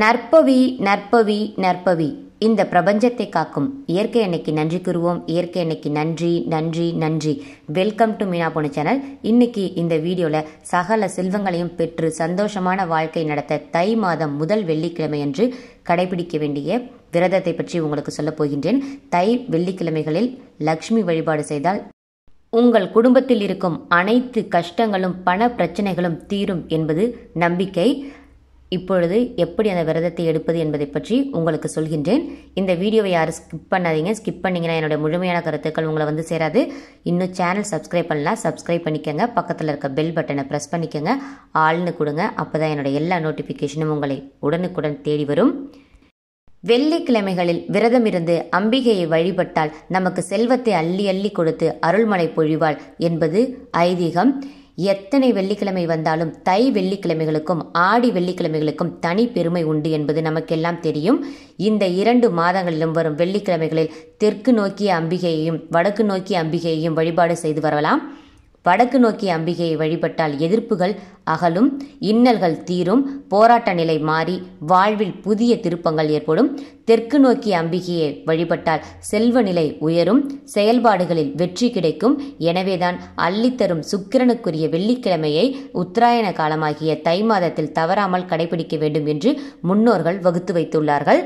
நற்பவி நற்பவி நற்பவி இந்த பிரபஞ்சத்தை காக்கும் இயற்கை அன்னைக்கு நன்றி கூறுவோம் இயற்கை அன்னைக்கு நன்றி நன்றி நன்றி வெல்கம் டு மீனா பொண்ணு சேனல் இன்னைக்கு இந்த வீடியோவில் சகல செல்வங்களையும் பெற்று சந்தோஷமான வாழ்க்கை நடத்த தை மாதம் முதல் வெள்ளிக்கிழமை என்று கடைபிடிக்க வேண்டிய விரதத்தை பற்றி உங்களுக்கு சொல்லப் போகின்றேன் தை வெள்ளிக்கிழமைகளில் லக்ஷ்மி வழிபாடு செய்தால் உங்கள் குடும்பத்தில் இருக்கும் அனைத்து கஷ்டங்களும் பண பிரச்சனைகளும் தீரும் என்பது நம்பிக்கை இப்பொழுது எப்படி அந்த விரதத்தை எடுப்பது என்பதை பற்றி உங்களுக்கு சொல்கின்றேன் இந்த வீடியோவை யாரும் ஸ்கிப் பண்ணாதீங்க ஸ்கிப் பண்ணிங்கன்னா என்னோட முழுமையான கருத்துக்கள் உங்களை வந்து சேராது இன்னும் சேனல் சப்ஸ்கிரைப் பண்ணலாம் சப்ஸ்கிரைப் பண்ணிக்கோங்க பக்கத்தில் இருக்க பெல் பட்டனை ப்ரெஸ் பண்ணிக்கோங்க ஆள்னு கொடுங்க அப்போ தான் என்னோட எல்லா நோட்டிஃபிகேஷனும் உங்களை உடனுக்குடன் தேடி வரும் வெள்ளிக்கிழமைகளில் விரதம் இருந்து அம்பிகையை வழிபட்டால் நமக்கு செல்வத்தை அள்ளி அள்ளி கொடுத்து அருள்மழை பொழிவாள் என்பது ஐதீகம் எத்தனை வெள்ளிக்கிழமை வந்தாலும் தை வெள்ளிக்கிழமைகளுக்கும் ஆடி வெள்ளிக்கிழமைகளுக்கும் தனி பெருமை உண்டு என்பது நமக்கெல்லாம் தெரியும் இந்த இரண்டு மாதங்களிலும் வரும் வெள்ளிக்கிழமைகளில் தெற்கு நோக்கிய அம்பிகையையும் வடக்கு நோக்கிய அம்பிகையையும் வழிபாடு செய்து வரலாம் வடக்கு நோக்கி அம்பிகையை வழிபட்டால் எதிர்ப்புகள் அகலும் இன்னல்கள் தீரும் போராட்ட நிலை மாறி வாழ்வில் புதிய திருப்பங்கள் ஏற்படும் தெற்கு நோக்கி அம்பிகையை வழிபட்டால் செல்வ நிலை உயரும் செயல்பாடுகளில் வெற்றி கிடைக்கும் எனவேதான் அள்ளித்தரும் சுக்கிரனுக்குரிய வெள்ளிக்கிழமையை உத்தராயண காலமாகிய தை மாதத்தில் தவறாமல் கடைபிடிக்க வேண்டும் என்று முன்னோர்கள் வகுத்து வைத்துள்ளார்கள்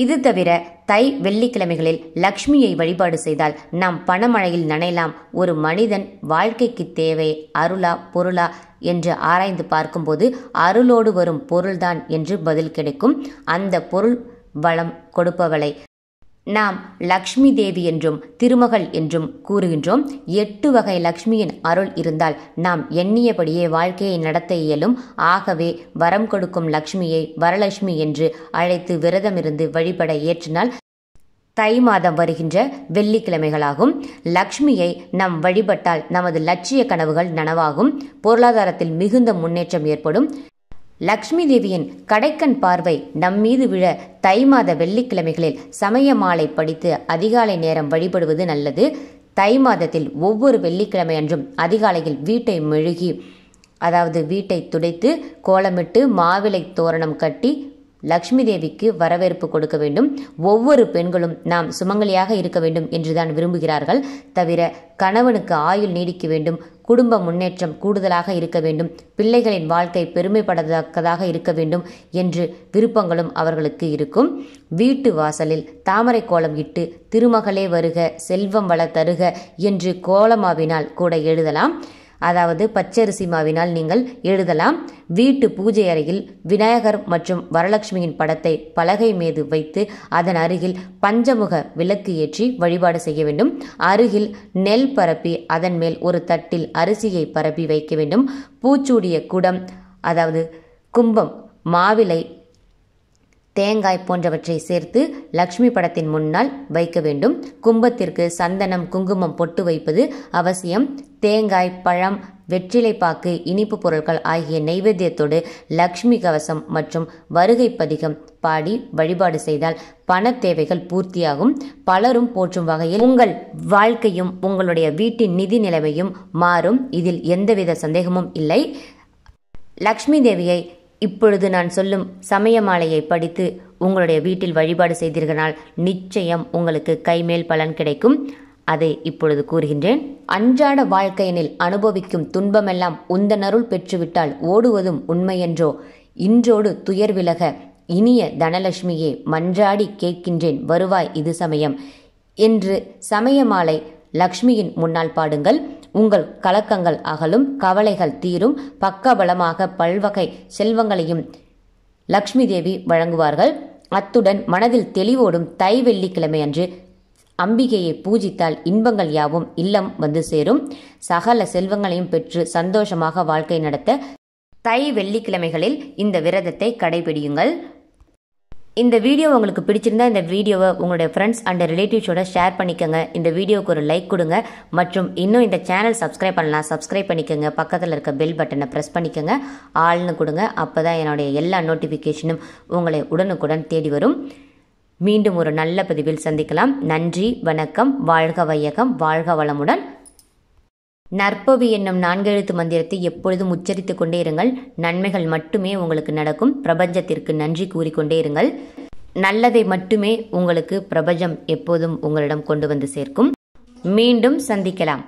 இது தவிர தை வெள்ளிக்கிழமைகளில் லக்ஷ்மியை வழிபாடு செய்தால் நாம் பணமழையில் நனையலாம் ஒரு மனிதன் வாழ்க்கைக்கு தேவை அருளா பொருளா என்று ஆராய்ந்து பார்க்கும்போது அருளோடு வரும் பொருள்தான் என்று பதில் கிடைக்கும் அந்த பொருள் வளம் கொடுப்பவளை நாம் லக்ஷ்மி தேவி என்றும் திருமகள் என்றும் கூறுகின்றோம் எட்டு வகை லக்ஷ்மியின் அருள் இருந்தால் நாம் எண்ணியபடியே வாழ்க்கையை நடத்த இயலும் ஆகவே வரம் கொடுக்கும் லக்ஷ்மியை வரலட்சுமி என்று அழைத்து விரதமிருந்து வழிபட ஏற்றினால் தை மாதம் வருகின்ற வெள்ளிக்கிழமைகளாகும் லக்ஷ்மியை நாம் வழிபட்டால் நமது லட்சிய கனவுகள் நனவாகும் பொருளாதாரத்தில் மிகுந்த முன்னேற்றம் ஏற்படும் லக்ஷ்மி தேவியின் கடைக்கண் பார்வை நம்மீது விழ தை மாத வெள்ளிக்கிழமைகளில் சமய மாலை படித்து அதிகாலை நேரம் வழிபடுவது நல்லது தை மாதத்தில் ஒவ்வொரு வெள்ளிக்கிழமை அன்றும் அதிகாலையில் வீட்டை மெழுகி அதாவது வீட்டை துடைத்து கோலமிட்டு மாவிலை தோரணம் கட்டி லக்ஷ்மி தேவிக்கு வரவேற்பு கொடுக்க வேண்டும் ஒவ்வொரு பெண்களும் நாம் சுமங்கலியாக இருக்க வேண்டும் என்றுதான் விரும்புகிறார்கள் தவிர கணவனுக்கு ஆயுள் நீடிக்க வேண்டும் குடும்ப முன்னேற்றம் கூடுதலாக இருக்க வேண்டும் பிள்ளைகளின் வாழ்க்கை பெருமைப்படத்தக்கதாக இருக்க வேண்டும் என்று விருப்பங்களும் அவர்களுக்கு இருக்கும் வீட்டு வாசலில் தாமரை கோலம் இட்டு திருமகளே வருக செல்வம் வள தருக என்று கோலமாவினால் கூட எழுதலாம் அதாவது பச்சரிசி மாவினால் நீங்கள் எழுதலாம் வீட்டு பூஜை அறையில் விநாயகர் மற்றும் வரலட்சுமியின் படத்தை பலகை மீது வைத்து அதன் அருகில் பஞ்சமுக விளக்கு ஏற்றி வழிபாடு செய்ய வேண்டும் அருகில் நெல் பரப்பி அதன் மேல் ஒரு தட்டில் அரிசியை பரப்பி வைக்க வேண்டும் பூச்சூடிய குடம் அதாவது கும்பம் மாவிலை தேங்காய் போன்றவற்றை சேர்த்து லக்ஷ்மி படத்தின் முன்னால் வைக்க வேண்டும் கும்பத்திற்கு சந்தனம் குங்குமம் பொட்டு வைப்பது அவசியம் தேங்காய் பழம் வெற்றிலைப்பாக்கு இனிப்பு பொருட்கள் ஆகிய நைவேத்தியத்தோடு லக்ஷ்மி கவசம் மற்றும் வருகை பதிகம் பாடி வழிபாடு செய்தால் பண தேவைகள் பூர்த்தியாகும் பலரும் போற்றும் வகையில் உங்கள் வாழ்க்கையும் உங்களுடைய வீட்டின் நிதி நிலைமையும் மாறும் இதில் எந்தவித சந்தேகமும் இல்லை லக்ஷ்மி தேவியை இப்பொழுது நான் சொல்லும் சமய மாலையை படித்து உங்களுடைய வீட்டில் வழிபாடு செய்தீர்களால் நிச்சயம் உங்களுக்கு கைமேல் பலன் கிடைக்கும் அதை இப்பொழுது கூறுகின்றேன் அன்றாட வாழ்க்கையினில் அனுபவிக்கும் துன்பமெல்லாம் உந்தனருள் பெற்றுவிட்டால் ஓடுவதும் உண்மையென்றோ இன்றோடு துயர் விலக இனிய தனலட்சுமியே மன்றாடி கேட்கின்றேன் வருவாய் இது சமயம் என்று சமய மாலை லக்ஷ்மியின் முன்னால் பாடுங்கள் உங்கள் கலக்கங்கள் அகலும் கவலைகள் தீரும் பக்கபலமாக பல்வகை செல்வங்களையும் லக்ஷ்மி தேவி வழங்குவார்கள் அத்துடன் மனதில் தெளிவோடும் தை வெள்ளிக்கிழமை அன்று அம்பிகையை பூஜித்தால் இன்பங்கள் யாவும் இல்லம் வந்து சேரும் சகல செல்வங்களையும் பெற்று சந்தோஷமாக வாழ்க்கை நடத்த தை வெள்ளிக்கிழமைகளில் இந்த விரதத்தை கடைபிடியுங்கள் இந்த வீடியோ உங்களுக்கு பிடிச்சிருந்தா இந்த வீடியோவை உங்களுடைய ஃப்ரெண்ட்ஸ் அண்ட் ரிலேட்டிவ்ஸோட ஷேர் பண்ணிக்கோங்க இந்த வீடியோவுக்கு ஒரு லைக் கொடுங்க மற்றும் இன்னும் இந்த சேனல் சப்ஸ்கிரைப் பண்ணலாம் சப்ஸ்கிரைப் பண்ணிக்கோங்க பக்கத்தில் இருக்க பெல் பட்டனை ப்ரெஸ் பண்ணிக்கோங்க ஆள்னு கொடுங்க அப்போ தான் என்னுடைய எல்லா நோட்டிஃபிகேஷனும் உங்களை உடனுக்குடன் தேடி வரும் மீண்டும் ஒரு நல்ல பதிவில் சந்திக்கலாம் நன்றி வணக்கம் வாழ்க வையகம் வாழ்க வளமுடன் நற்பவி என்னும் நான்கெழுத்து மந்திரத்தை எப்பொழுதும் உச்சரித்துக் கொண்டே இருங்கள் நன்மைகள் மட்டுமே உங்களுக்கு நடக்கும் பிரபஞ்சத்திற்கு நன்றி கூறிக்கொண்டே இருங்கள் நல்லதை மட்டுமே உங்களுக்கு பிரபஞ்சம் எப்போதும் உங்களிடம் கொண்டு வந்து சேர்க்கும் மீண்டும் சந்திக்கலாம்